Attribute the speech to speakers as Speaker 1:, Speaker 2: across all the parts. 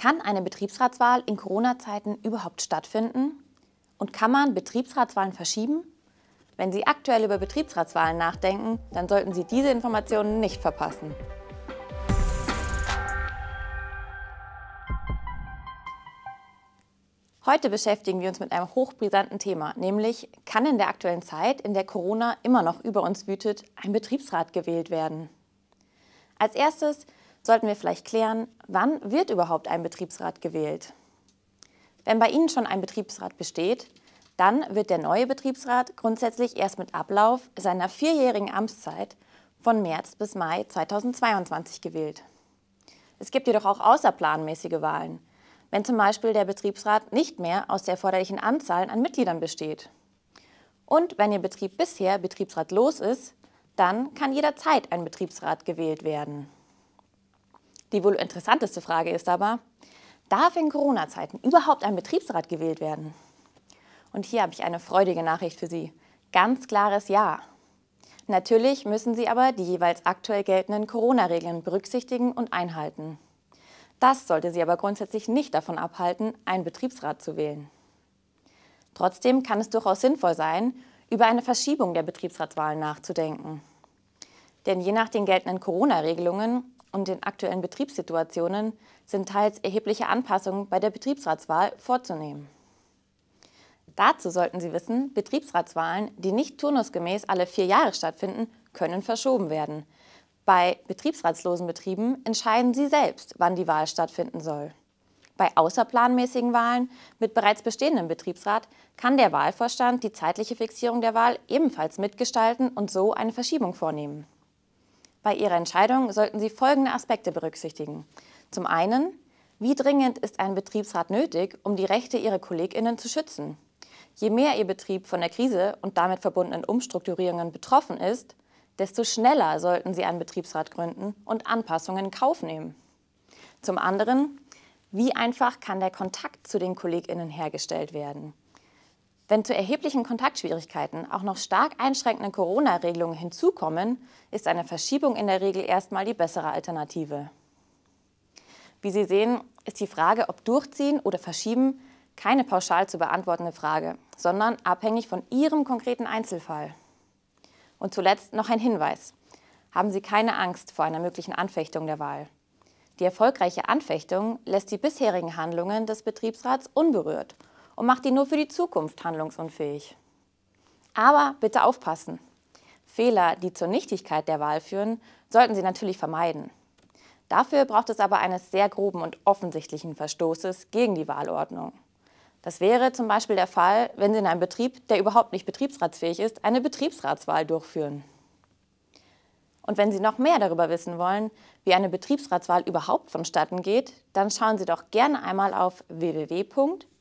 Speaker 1: Kann eine Betriebsratswahl in Corona-Zeiten überhaupt stattfinden? Und kann man Betriebsratswahlen verschieben? Wenn Sie aktuell über Betriebsratswahlen nachdenken, dann sollten Sie diese Informationen nicht verpassen. Heute beschäftigen wir uns mit einem hochbrisanten Thema, nämlich kann in der aktuellen Zeit, in der Corona immer noch über uns wütet, ein Betriebsrat gewählt werden? Als erstes sollten wir vielleicht klären, wann wird überhaupt ein Betriebsrat gewählt? Wenn bei Ihnen schon ein Betriebsrat besteht, dann wird der neue Betriebsrat grundsätzlich erst mit Ablauf seiner vierjährigen Amtszeit von März bis Mai 2022 gewählt. Es gibt jedoch auch außerplanmäßige Wahlen, wenn zum Beispiel der Betriebsrat nicht mehr aus der erforderlichen Anzahl an Mitgliedern besteht. Und wenn Ihr Betrieb bisher betriebsratlos ist, dann kann jederzeit ein Betriebsrat gewählt werden. Die wohl interessanteste Frage ist aber, darf in Corona-Zeiten überhaupt ein Betriebsrat gewählt werden? Und hier habe ich eine freudige Nachricht für Sie. Ganz klares Ja. Natürlich müssen Sie aber die jeweils aktuell geltenden Corona-Regeln berücksichtigen und einhalten. Das sollte Sie aber grundsätzlich nicht davon abhalten, einen Betriebsrat zu wählen. Trotzdem kann es durchaus sinnvoll sein, über eine Verschiebung der Betriebsratswahlen nachzudenken. Denn je nach den geltenden Corona-Regelungen und den aktuellen Betriebssituationen sind teils erhebliche Anpassungen bei der Betriebsratswahl vorzunehmen. Dazu sollten Sie wissen, Betriebsratswahlen, die nicht turnusgemäß alle vier Jahre stattfinden, können verschoben werden. Bei betriebsratslosen Betrieben entscheiden Sie selbst, wann die Wahl stattfinden soll. Bei außerplanmäßigen Wahlen mit bereits bestehendem Betriebsrat kann der Wahlvorstand die zeitliche Fixierung der Wahl ebenfalls mitgestalten und so eine Verschiebung vornehmen. Bei Ihrer Entscheidung sollten Sie folgende Aspekte berücksichtigen. Zum einen, wie dringend ist ein Betriebsrat nötig, um die Rechte Ihrer KollegInnen zu schützen? Je mehr Ihr Betrieb von der Krise und damit verbundenen Umstrukturierungen betroffen ist, desto schneller sollten Sie einen Betriebsrat gründen und Anpassungen in Kauf nehmen. Zum anderen, wie einfach kann der Kontakt zu den KollegInnen hergestellt werden? Wenn zu erheblichen Kontaktschwierigkeiten auch noch stark einschränkende Corona-Regelungen hinzukommen, ist eine Verschiebung in der Regel erstmal die bessere Alternative. Wie Sie sehen, ist die Frage, ob durchziehen oder verschieben, keine pauschal zu beantwortende Frage, sondern abhängig von Ihrem konkreten Einzelfall. Und zuletzt noch ein Hinweis. Haben Sie keine Angst vor einer möglichen Anfechtung der Wahl. Die erfolgreiche Anfechtung lässt die bisherigen Handlungen des Betriebsrats unberührt und macht ihn nur für die Zukunft handlungsunfähig. Aber bitte aufpassen. Fehler, die zur Nichtigkeit der Wahl führen, sollten Sie natürlich vermeiden. Dafür braucht es aber eines sehr groben und offensichtlichen Verstoßes gegen die Wahlordnung. Das wäre zum Beispiel der Fall, wenn Sie in einem Betrieb, der überhaupt nicht betriebsratsfähig ist, eine Betriebsratswahl durchführen. Und wenn Sie noch mehr darüber wissen wollen, wie eine Betriebsratswahl überhaupt vonstatten geht, dann schauen Sie doch gerne einmal auf www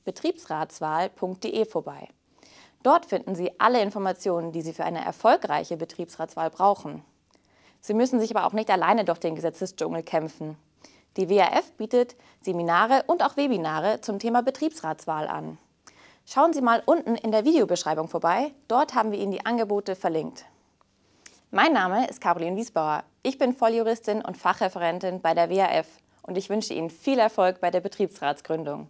Speaker 1: betriebsratswahl.de vorbei. Dort finden Sie alle Informationen, die Sie für eine erfolgreiche Betriebsratswahl brauchen. Sie müssen sich aber auch nicht alleine durch den Gesetzesdschungel kämpfen. Die WAF bietet Seminare und auch Webinare zum Thema Betriebsratswahl an. Schauen Sie mal unten in der Videobeschreibung vorbei, dort haben wir Ihnen die Angebote verlinkt. Mein Name ist Caroline Wiesbauer. Ich bin Volljuristin und Fachreferentin bei der WAF und ich wünsche Ihnen viel Erfolg bei der Betriebsratsgründung.